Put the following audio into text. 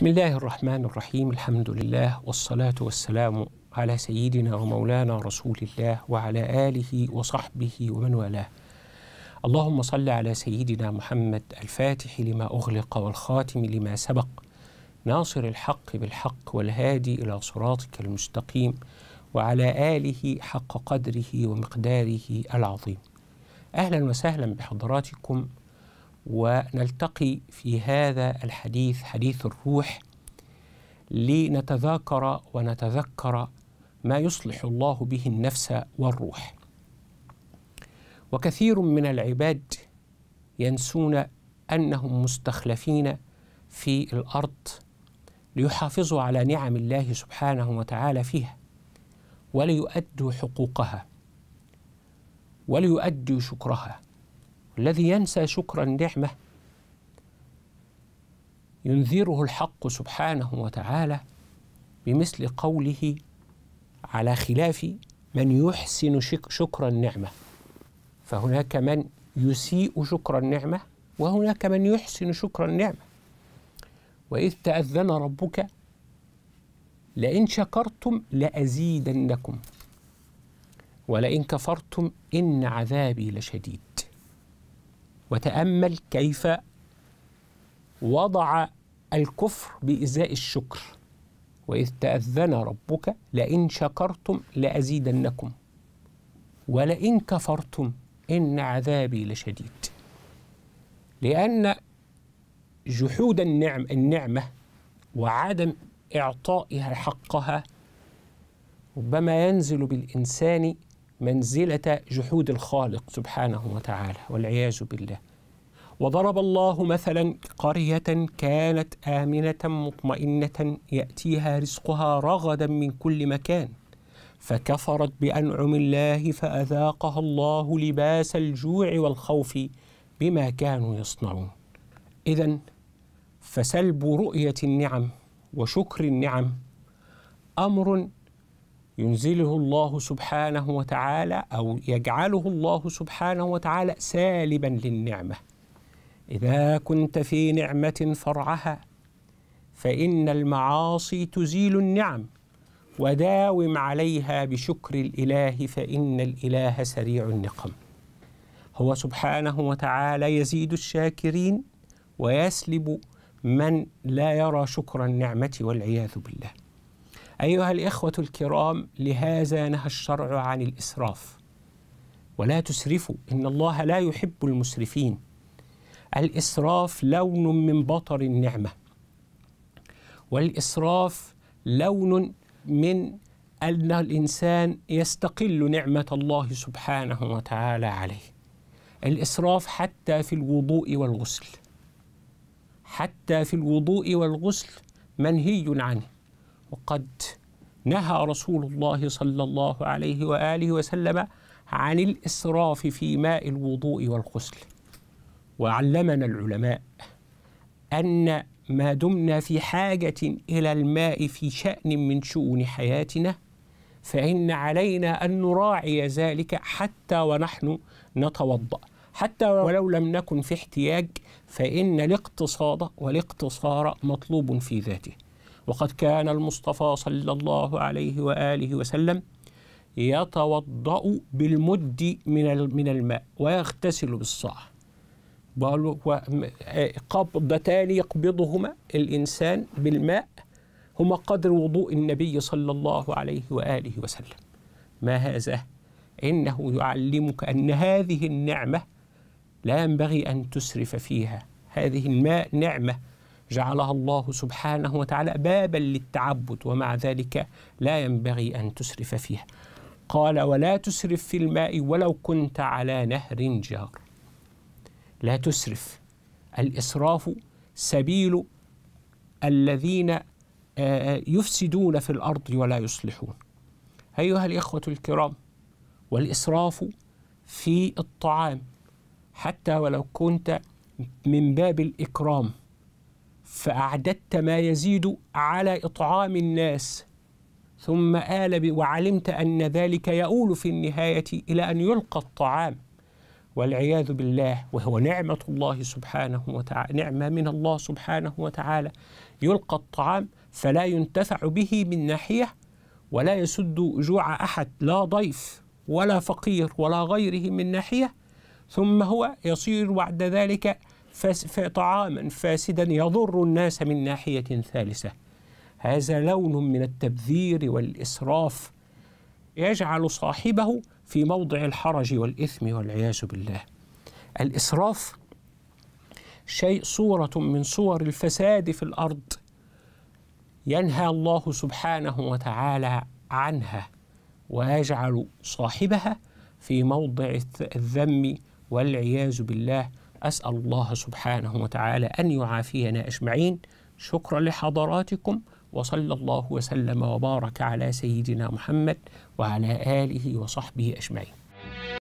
بسم الله الرحمن الرحيم الحمد لله والصلاة والسلام على سيدنا ومولانا رسول الله وعلى آله وصحبه ومن والاه اللهم صل على سيدنا محمد الفاتح لما أغلق والخاتم لما سبق ناصر الحق بالحق والهادي إلى صراطك المستقيم وعلى آله حق قدره ومقداره العظيم أهلا وسهلا بحضراتكم ونلتقي في هذا الحديث حديث الروح لنتذاكر ونتذكر ما يصلح الله به النفس والروح وكثير من العباد ينسون انهم مستخلفين في الارض ليحافظوا على نعم الله سبحانه وتعالى فيها وليؤدوا حقوقها وليؤدوا شكرها والذي ينسى شكر النعمة ينذره الحق سبحانه وتعالى بمثل قوله على خلاف من يحسن شكر النعمة فهناك من يسيء شكر النعمة وهناك من يحسن شكر النعمة وإذ تأذن ربك لئن شكرتم لأزيدنكم ولئن كفرتم إن عذابي لشديد وتامل كيف وضع الكفر بازاء الشكر واذ تاذن ربك لئن شكرتم لازيدنكم ولئن كفرتم ان عذابي لشديد لان جحود النعم النعمه وعدم اعطائها حقها ربما ينزل بالانسان منزلة جحود الخالق سبحانه وتعالى والعياذ بالله وضرب الله مثلا قرية كانت آمنة مطمئنة يأتيها رزقها رغدا من كل مكان فكفرت بأنعم الله فأذاقها الله لباس الجوع والخوف بما كانوا يصنعون إذا فسلب رؤية النعم وشكر النعم أمر ينزله الله سبحانه وتعالى أو يجعله الله سبحانه وتعالى سالبا للنعمة إذا كنت في نعمة فرعها فإن المعاصي تزيل النعم وداوم عليها بشكر الإله فإن الإله سريع النقم هو سبحانه وتعالى يزيد الشاكرين ويسلب من لا يرى شكر النعمة والعياذ بالله أيها الإخوة الكرام لهذا نهى الشرع عن الإسراف ولا تسرفوا إن الله لا يحب المسرفين الإسراف لون من بطر النعمة والإسراف لون من أن الإنسان يستقل نعمة الله سبحانه وتعالى عليه الإسراف حتى في الوضوء والغسل حتى في الوضوء والغسل منهي عنه وقد نهى رسول الله صلى الله عليه واله وسلم عن الاسراف في ماء الوضوء والغسل وعلمنا العلماء ان ما دمنا في حاجه الى الماء في شان من شؤون حياتنا فان علينا ان نراعي ذلك حتى ونحن نتوضا حتى ولو لم نكن في احتياج فان الاقتصاد والاقتصار مطلوب في ذاته وقد كان المصطفى صلى الله عليه وآله وسلم يتوضأ بالمد من من الماء ويغتسل بالصاع آه، قبضتان يقبضهما الإنسان بالماء هما قدر وضوء النبي صلى الله عليه وآله وسلم ما هذا؟ إنه يعلمك أن هذه النعمة لا ينبغي أن تسرف فيها هذه الماء نعمة جعلها الله سبحانه وتعالى بابا للتعبد ومع ذلك لا ينبغي أن تسرف فيها قال ولا تسرف في الماء ولو كنت على نهر جار لا تسرف الإسراف سبيل الذين آه، آه، يفسدون في الأرض ولا يصلحون أيها الإخوة الكرام والإسراف في الطعام حتى ولو كنت من باب الإكرام فأعددت ما يزيد على إطعام الناس ثم آل وعلمت أن ذلك يؤول في النهاية إلى أن يلقى الطعام والعياذ بالله وهو نعمة الله سبحانه وتعالى نعمة من الله سبحانه وتعالى يلقى الطعام فلا ينتفع به من ناحية ولا يسد جوع أحد لا ضيف ولا فقير ولا غيره من ناحية ثم هو يصير بعد ذلك طعاما فاسدا يضر الناس من ناحية ثالثة هذا لون من التبذير والإسراف يجعل صاحبه في موضع الحرج والإثم والعياذ بالله الإسراف شيء صورة من صور الفساد في الأرض ينهى الله سبحانه وتعالى عنها ويجعل صاحبها في موضع الذم والعياذ بالله أسأل الله سبحانه وتعالى أن يعافينا أجمعين شكرا لحضراتكم وصلى الله وسلم وبارك على سيدنا محمد وعلى آله وصحبه أجمعين